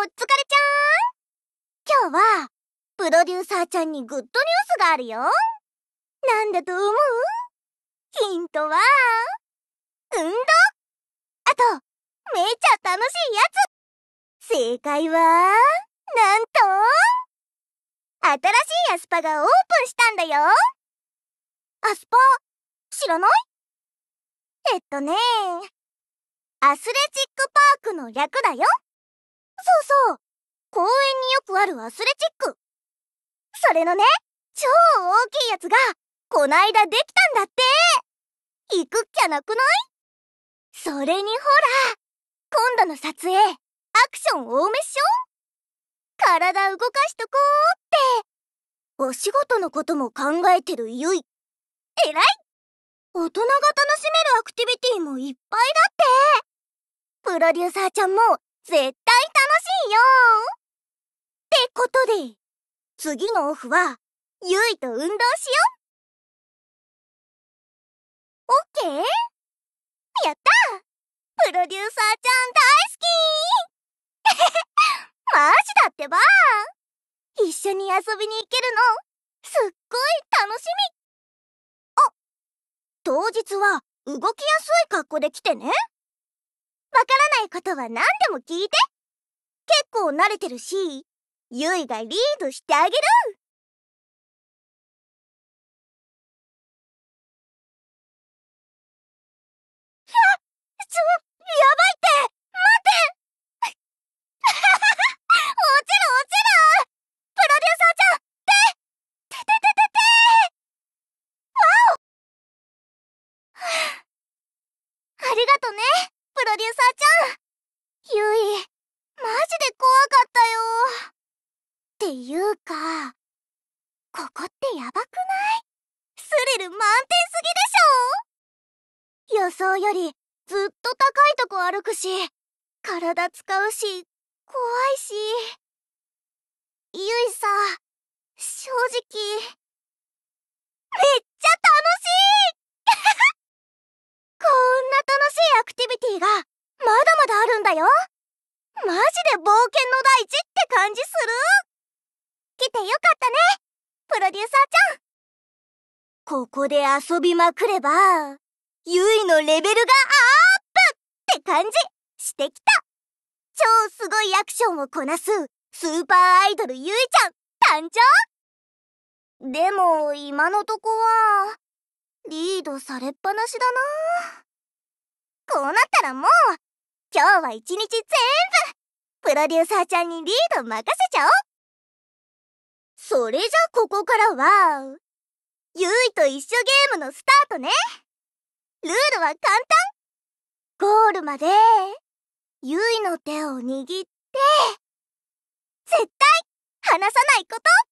お疲れちゃん今日は、プロデューサーちゃんにグッドニュースがあるよなんだと思うヒントは、運動あと、めちゃ楽しいやつ正解は、なんと、新しいアスパがオープンしたんだよアスパ、知らないえっとね、アスレチックパークの略だよ。そうそう公園によくあるアスレチックそれのね超大きいやつがこないだできたんだって行くっきゃなくないそれにほら今度の撮影アクション多めっしょ体動かしとこうってお仕事のことも考えてるゆい偉い大人が楽しめるアクティビティもいっぱいだってプロデューサーちゃんも絶対楽しいよってことで、次のオフは、ゆいと運動しようオッケーやったプロデューサーちゃん大好き マジだってば一緒に遊びに行けるの、すっごい楽しみあ、当日は動きやすい格好で来てね。いことは何でも聞いて結構慣れてるし、ゆいがリードしてあげるはっちょ、っ、やばいって待って落 ちる落ちるプロデューサーちゃんててててててわおありがとねプロデューサーちゃんゆいマジで怖かったよっていうかここってやばくないスリル満点すぎでしょ予想よりずっと高いとこ歩くし体使うし怖いしゆいさ正直だよマジで冒険の大地って感じする来てよかったねプロデューサーちゃんここで遊びまくればゆいのレベルがアップって感じしてきた超すごいアクションをこなすスーパーアイドルゆいちゃん誕生でも今のとこはリードされっぱなしだなこうなったらもう今日は一日全部プロデューサーちゃんにリード任せちゃおうそれじゃここからは、ゆいと一緒ゲームのスタートねルールは簡単ゴールまで、ゆいの手を握って、絶対離さないこと